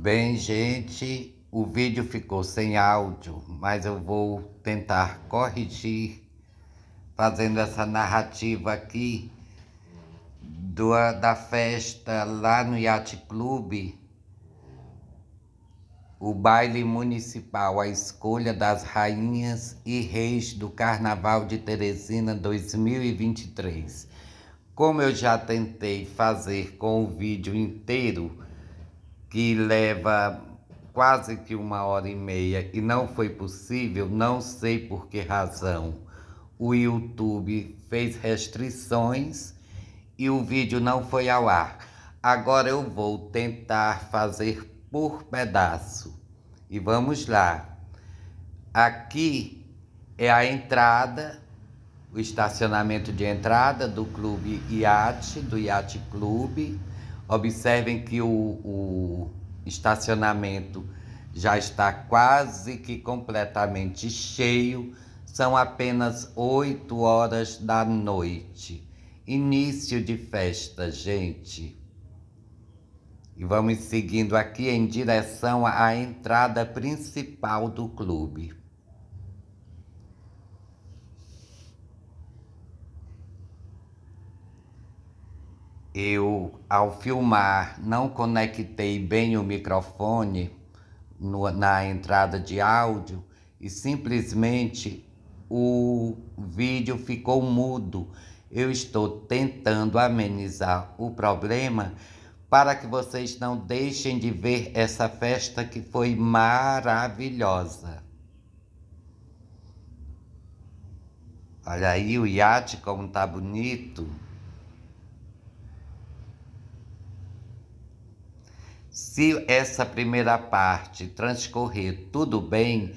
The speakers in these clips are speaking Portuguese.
Bem, gente, o vídeo ficou sem áudio, mas eu vou tentar corrigir fazendo essa narrativa aqui do, da festa lá no Yacht Clube, o baile municipal, a escolha das rainhas e reis do Carnaval de Teresina 2023. Como eu já tentei fazer com o vídeo inteiro, que leva quase que uma hora e meia e não foi possível, não sei por que razão. O YouTube fez restrições e o vídeo não foi ao ar. Agora eu vou tentar fazer por pedaço. E vamos lá. Aqui é a entrada, o estacionamento de entrada do Clube Iate, do Iate Clube. Observem que o, o estacionamento já está quase que completamente cheio, são apenas 8 horas da noite. Início de festa, gente. E vamos seguindo aqui em direção à entrada principal do clube. eu, ao filmar, não conectei bem o microfone no, na entrada de áudio e simplesmente o vídeo ficou mudo. Eu estou tentando amenizar o problema para que vocês não deixem de ver essa festa que foi maravilhosa. Olha aí o iate como tá bonito. Se essa primeira parte transcorrer tudo bem,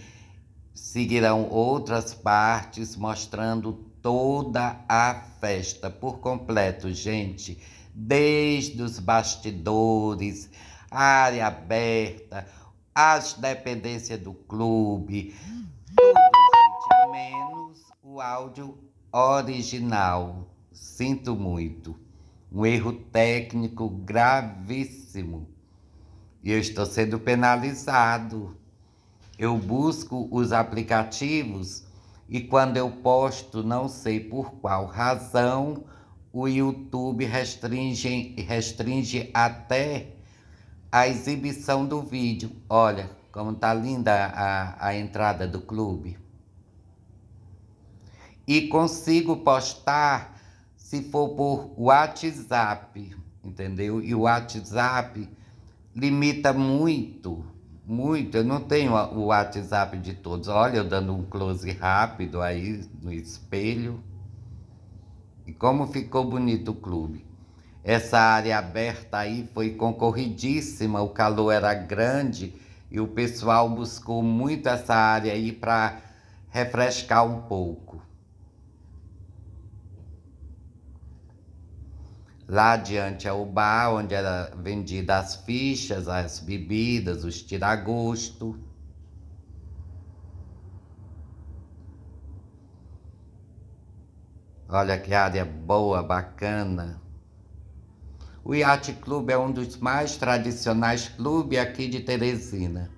seguirão outras partes mostrando toda a festa por completo, gente, desde os bastidores, a área aberta, as dependências do clube, tudo, gente, menos o áudio original. Sinto muito. Um erro técnico gravíssimo eu estou sendo penalizado. Eu busco os aplicativos e quando eu posto, não sei por qual razão, o YouTube restringe, restringe até a exibição do vídeo. Olha como está linda a, a entrada do clube. E consigo postar se for por WhatsApp, entendeu? E o WhatsApp limita muito, muito. Eu não tenho o WhatsApp de todos. Olha, eu dando um close rápido aí no espelho. E como ficou bonito o clube. Essa área aberta aí foi concorridíssima, o calor era grande e o pessoal buscou muito essa área aí para refrescar um pouco. Lá adiante é o bar onde era vendida as fichas, as bebidas, os tiragosto. Olha que área boa, bacana. O Yacht Clube é um dos mais tradicionais clubes aqui de Teresina.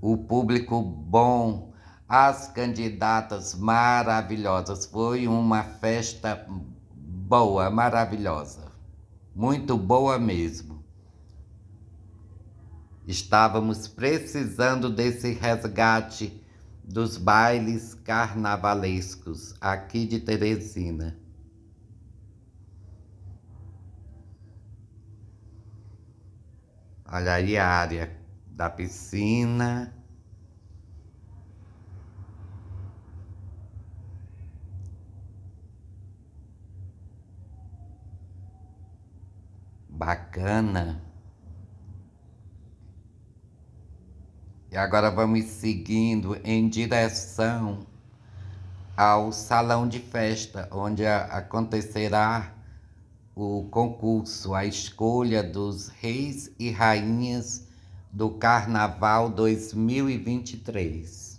O público bom as candidatas maravilhosas. Foi uma festa boa, maravilhosa, muito boa mesmo. Estávamos precisando desse resgate dos bailes carnavalescos aqui de Teresina. Olha aí a área da piscina. Bacana. E agora vamos seguindo em direção ao salão de festa, onde acontecerá o concurso, a escolha dos reis e rainhas do Carnaval 2023.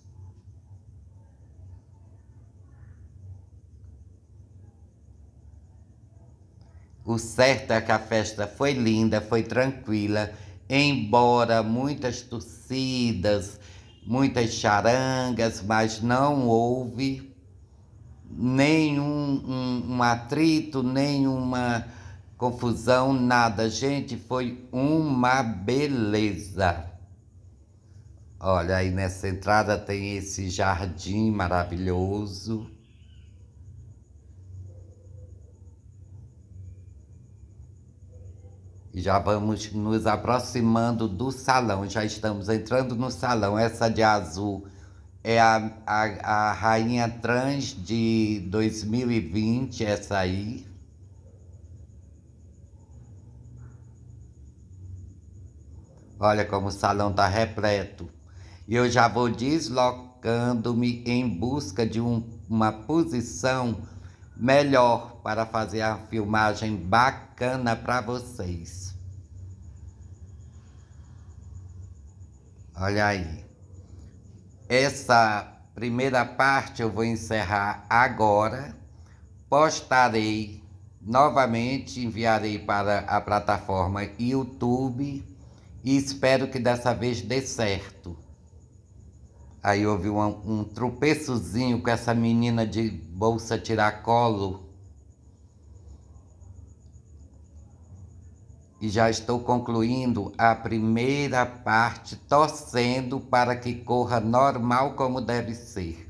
O certo é que a festa foi linda, foi tranquila, embora muitas torcidas, muitas charangas, mas não houve nenhum um, um atrito, nenhuma confusão, nada. Gente, foi uma beleza. Olha, aí nessa entrada tem esse jardim maravilhoso. Já vamos nos aproximando do salão, já estamos entrando no salão. Essa de azul é a, a, a rainha trans de 2020, essa aí. Olha como o salão está repleto. E eu já vou deslocando-me em busca de um, uma posição melhor para fazer a filmagem bacana para vocês. Olha aí. Essa primeira parte eu vou encerrar agora. Postarei novamente, enviarei para a plataforma YouTube e espero que dessa vez dê certo. Aí houve um, um tropeçozinho com essa menina de bolsa tiracolo. E já estou concluindo a primeira parte, torcendo para que corra normal como deve ser.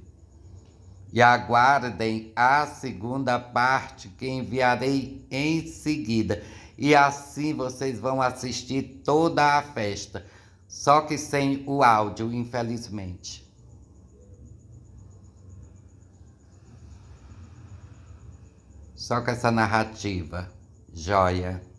E aguardem a segunda parte que enviarei em seguida. E assim vocês vão assistir toda a festa. Só que sem o áudio, infelizmente. Só com essa narrativa. Joia.